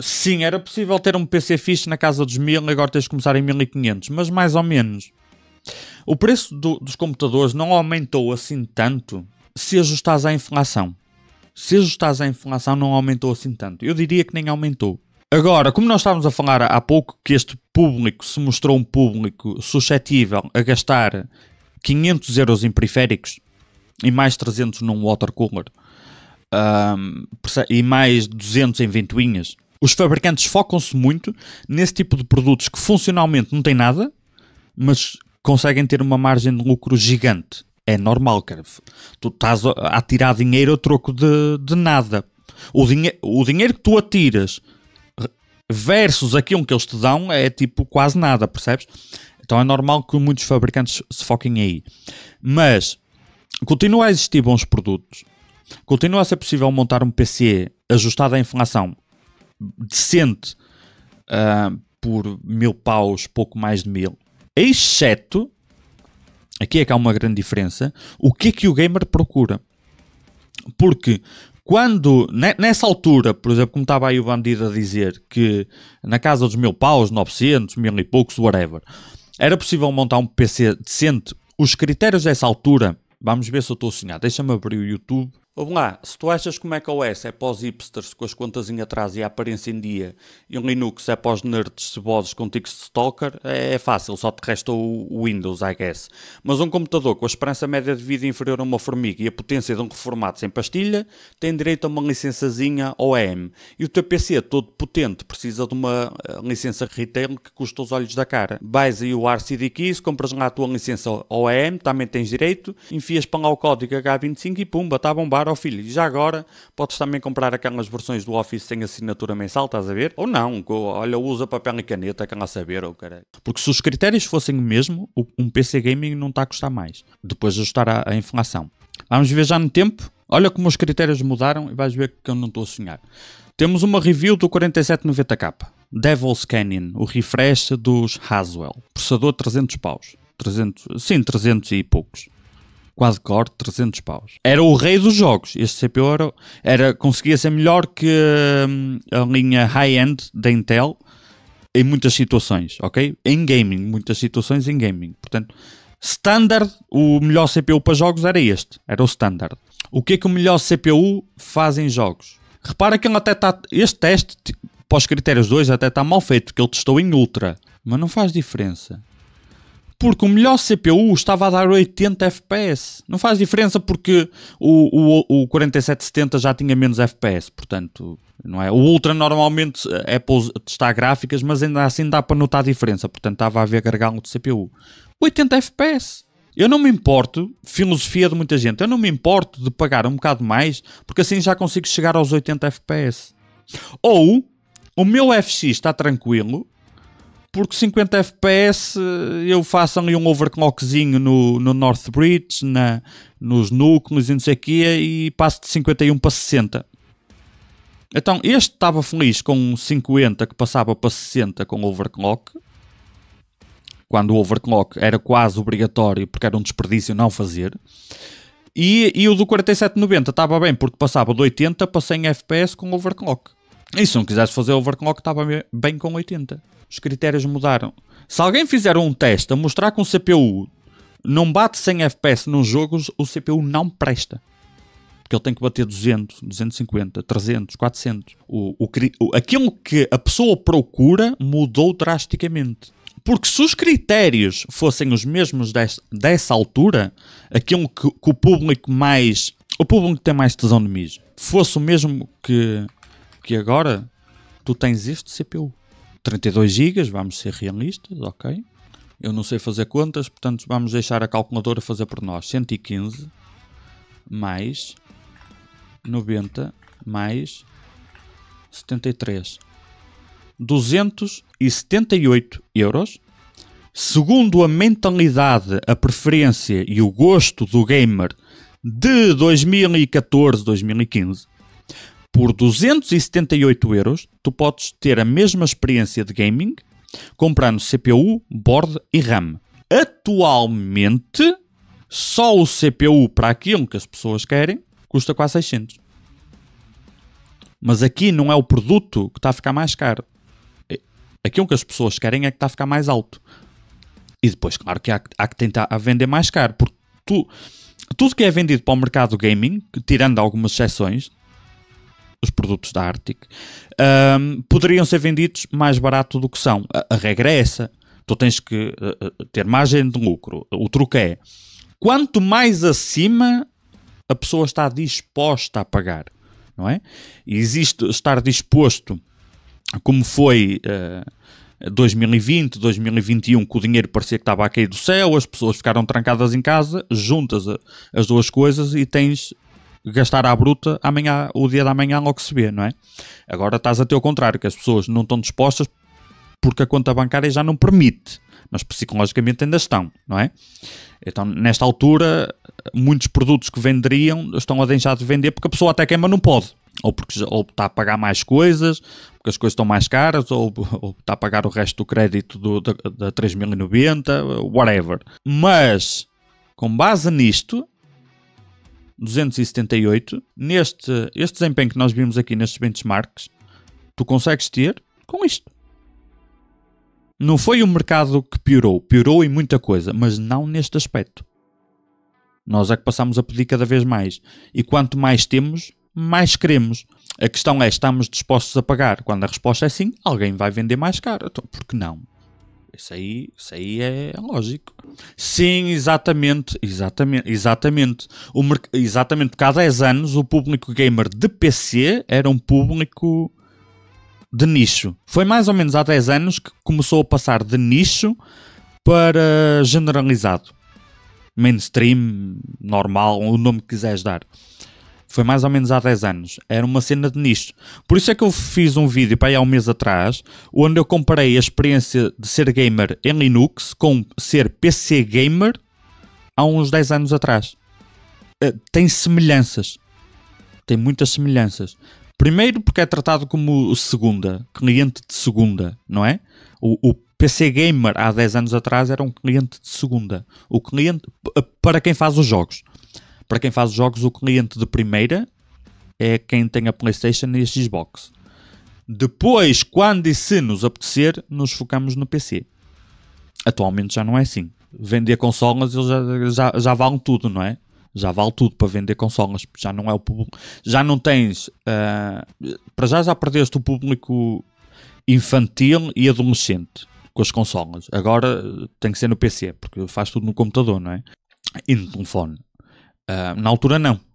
Sim, era possível ter um PC fixe na casa dos 1000, agora tens de começar em 1500, mas mais ou menos. O preço do, dos computadores não aumentou assim tanto se ajustares à inflação. Se ajustares à inflação, não aumentou assim tanto. Eu diria que nem aumentou. Agora, como nós estávamos a falar há pouco que este público se mostrou um público suscetível a gastar 500 euros em periféricos e mais 300 num watercooler, e mais 200 em ventoinhas. Os fabricantes focam-se muito nesse tipo de produtos que funcionalmente não tem nada, mas conseguem ter uma margem de lucro gigante. É normal, cara. Tu estás a tirar dinheiro a troco de, de nada. O, dinhe o dinheiro que tu atiras versus aquilo que eles te dão é tipo quase nada, percebes? Então é normal que muitos fabricantes se foquem aí. Mas continua a existir bons produtos continua a ser possível montar um PC ajustado à inflação decente uh, por mil paus, pouco mais de mil, exceto aqui é que há uma grande diferença. O que é que o gamer procura? Porque quando, nessa altura, por exemplo, como estava aí o bandido a dizer que na casa dos mil paus, 900, mil e poucos, whatever, era possível montar um PC decente, os critérios dessa altura, vamos ver se eu estou a sonhar, deixa-me abrir o YouTube Vamos lá, se tu achas é que o macOS é para os hipsters com as contas em atrás e a aparência em dia, e o Linux é para os nerds cebosos com tics de stalker, é, é fácil, só te resta o, Windows, I guess. Mas um computador com a esperança média de vida inferior a uma formiga e a potência de um reformado sem pastilha, tem direito a uma licençazinha OEM. E o teu PC é todo potente precisa de uma eh, licença retail que custa os olhos da cara. Vais aí o RCD Keys, compras lá a tua licença OEM, também tens direito, enfias para lá o código H25 e pumba, está a bombar ao filho. E já agora podes também comprar aquelas versões do Office sem assinatura mensal, estás a ver? Ou não, olha, usa papel e caneta, aquela a saber, ou oh, caralho. Porque se os critérios fossem o mesmo, um PC Gaming não está a custar mais. Depois de ajustar a, a inflação. Vamos ver já no tempo. Olha como os critérios mudaram e vais ver que eu não estou a sonhar. Temos uma review do 4790K. Devil's Canyon, o refresh dos Haswell. Processador 300 paus. 300, sim, 300 e poucos quase core 300 paus. Era o rei dos jogos. Este CPU era, era conseguia ser melhor que hum, a linha high-end da Intel em muitas situações, ok? Em gaming, muitas situações em gaming. Portanto, standard, o melhor CPU para jogos era este, era o standard. O que é que o melhor CPU faz em jogos? Repara que ele até está, este teste, para os critérios 2, até está mal feito, que ele testou em ultra, mas não faz diferença porque o melhor CPU estava a dar 80 FPS. Não faz diferença porque o, o, o 4770 já tinha menos FPS, portanto, não é? O Ultra normalmente é eh, para testar gráficas, mas ainda assim dá para notar a diferença, portanto estava a haver gargalo de CPU. 80 FPS. Eu não me importo, filosofia de muita gente, eu não me importo de pagar um bocado mais, porque assim já consigo chegar aos 80 FPS. Ou o meu FX está tranquilo, porque 50 FPS eh, eu faço ali um overclockzinho no, no North Bridge, na, nos núcleos e não sei o quê, e passo de 51 para 60. Então este estava feliz com 50 que passava para 60 com overclock. Quando o overclock era quase obrigatório porque era um desperdício não fazer. E, e o do 4790 estava bem porque passava de 80 para 100 FPS com overclock. E se não quisesse fazer overclock estava bem com 80. Os critérios mudaram. Se alguém fizer um teste a mostrar que um CPU não bate 100 FPS nos jogos, o CPU não presta. Porque ele tem que bater 200, 250, 300, 400. O, o, o, aquilo que a pessoa procura mudou drasticamente. Porque se os critérios fossem os mesmos des, dessa altura, aquilo que, que o público mais. O público que tem mais tesão de mesmo. fosse o mesmo que, que agora, tu tens este CPU. 32 GB, vamos ser realistas, ok? Eu não sei fazer contas, portanto vamos deixar a calculadora fazer por nós. 115 mais 90 mais 73. 278 euros. Segundo a mentalidade, a preferência e o gosto do gamer de 2014-2015, por 278 euros, tu podes ter a mesma experiência de gaming comprando CPU, board e RAM. Atualmente, só o CPU para aquilo que as pessoas querem custa quase 600. Mas aqui não é o produto que está a ficar mais caro. É, aquilo que as pessoas querem é que está a ficar mais alto. E depois, claro que há, há que tentar a vender mais caro, porque tu, tudo que é vendido para o mercado gaming, tirando algumas exceções, os produtos da Arctic, um, poderiam ser vendidos mais barato do que são. A, a regra é essa. Tu tens que uh, ter margem de lucro. O truque é quanto mais acima a pessoa está disposta a pagar, não é? E existe estar disposto, como foi. Uh, 2020, 2021, que o dinheiro parecia que estava a cair do céu, as pessoas ficaram trancadas em casa, juntas eh, as duas coisas e tens gastar à bruta amanhã, o dia da manhã logo se vê, não é? Agora estás a ao contrário, que as pessoas não estão dispostas porque a conta bancária já não permite, mas psicologicamente ainda estão, não é? Então, nesta altura, muitos produtos que venderiam estão a deixar de vender porque a pessoa até queima não pode. Ou porque ou está a pagar mais coisas, porque as coisas estão mais caras, ou, ou está a pagar o resto do crédito do, da, da 3090, whatever. Mas, com base nisto, 278. Neste este desempenho que nós vimos aqui nestes benchmarks, tu consegues ter com isto. Não foi o mercado que piorou, piorou em muita coisa, mas não neste aspecto. Nós é que passamos a pedir cada vez mais. E quanto mais temos, mais queremos. A questão é, estamos dispostos a pagar? Quando a resposta é sim, alguém vai vender mais caro. Então, por que não? Isso aí, isso aí é lógico. Sim, exatamente, exatamente, exatamente. O exatamente, porque há 10 anos o público gamer de PC era um público de nicho. Foi mais ou menos há 10 anos que começou a passar de nicho para generalizado. Mainstream, normal, o nome que quiseres dar. Foi mais ou menos há 10 anos. Era uma cena de nicho. Por isso é que eu fiz um vídeo para aí há um mês atrás, onde eu comparei a experiência de ser gamer em Linux com ser PC gamer há uns 10 anos atrás. Eh, tem semelhanças. Tem muitas semelhanças. Primeiro porque é tratado como segunda, cliente de segunda, não é? O, o PC Gamer há 10 anos atrás era um cliente de segunda. O cliente para quem faz os jogos para quem faz jogos, o cliente de primeira é quem tem a PlayStation e a Xbox. Depois, quando e se nos apetecer, nos focamos no PC. Atualmente já não é assim. Vender consolas eles já, já, já tudo, não é? Já vale tudo para vender consolas. Já não é o público. Já não tens. Uh, para já já perdeste o público infantil e adolescente com as consolas. Agora tem que ser no PC, porque faz tudo no computador, não é? E no telefone. Ah, na altura, não.